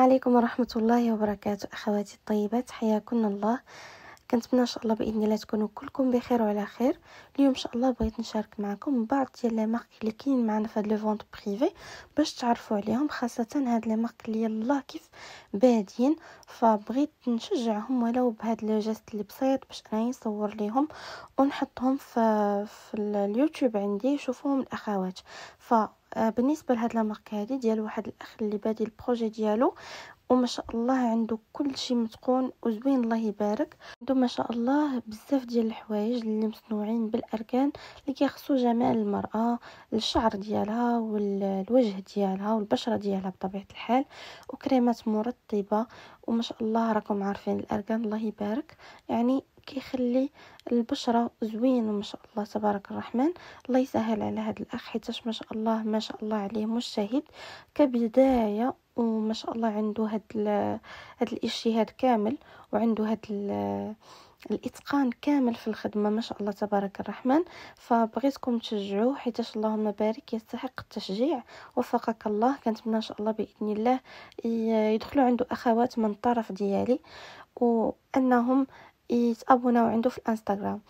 عليكم ورحمة الله وبركاته أخواتي الطيبات حياكم الله كنتمنى ان شاء الله باذن الله تكونوا كلكم بخير وعلى خير اليوم ان شاء الله بغيت نشارك معكم بعض ديال لي مارك اللي كاين معنا في هاد لو فونت بريفي باش تعرفوا عليهم خاصه هاد لي مارك اللي الله كيف بادين فبغيت نشجعهم ولو بهاد لو جيست اللي بسيط باش انا نصور ليهم ونحطهم في, في اليوتيوب عندي يشوفوهم الاخوات ف آه، بالنسبه لهاد لامارك هادي ديال واحد الاخ اللي بادي البروجي ديالو وما شاء الله عنده كل شيء متقون وزوين الله يبارك عنده ما شاء الله بزاف ديال الحوايج اللي مصنوعين بالاركان اللي كيخصو جمال المراه الشعر ديالها والوجه ديالها والبشره ديالها بطبيعه الحال وكريمات مرطبه وما شاء الله راكم عارفين الاركان الله يبارك يعني كيخلي البشره زوين ما شاء الله تبارك الرحمن الله يسهل على هذا الاخ حيتاش ما شاء الله ما شاء الله عليه مجتهد كبدايه وما شاء الله عنده هاد هاد الاجتهاد كامل وعنده هاد الاتقان كامل في الخدمه ما شاء الله تبارك الرحمن فبغيتكم تشجعوه حيتاش اللهم بارك يستحق التشجيع وفقك الله كنتمنى ان شاء الله باذن الله يدخلوا عنده اخوات من الطرف ديالي وانهم يتابوناو عنده في الانستغرام